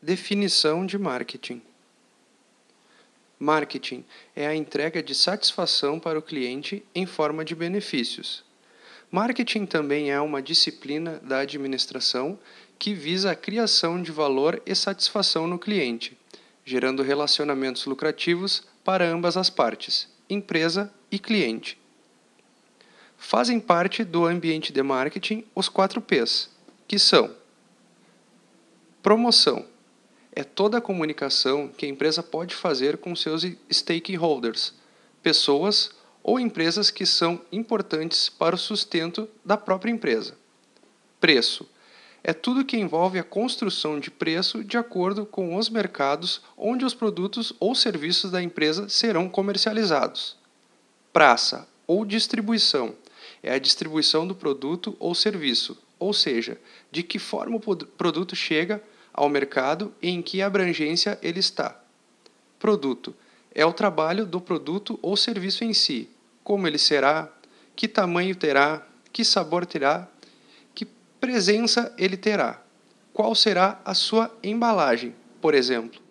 Definição de marketing: Marketing é a entrega de satisfação para o cliente em forma de benefícios. Marketing também é uma disciplina da administração que visa a criação de valor e satisfação no cliente, gerando relacionamentos lucrativos para ambas as partes, empresa e cliente. Fazem parte do ambiente de marketing os quatro P's, que são promoção é toda a comunicação que a empresa pode fazer com seus stakeholders, pessoas ou empresas que são importantes para o sustento da própria empresa. Preço é tudo que envolve a construção de preço de acordo com os mercados onde os produtos ou serviços da empresa serão comercializados. Praça ou distribuição é a distribuição do produto ou serviço, ou seja, de que forma o produto chega ao mercado e em que abrangência ele está. Produto é o trabalho do produto ou serviço em si, como ele será, que tamanho terá, que sabor terá, que presença ele terá, qual será a sua embalagem, por exemplo.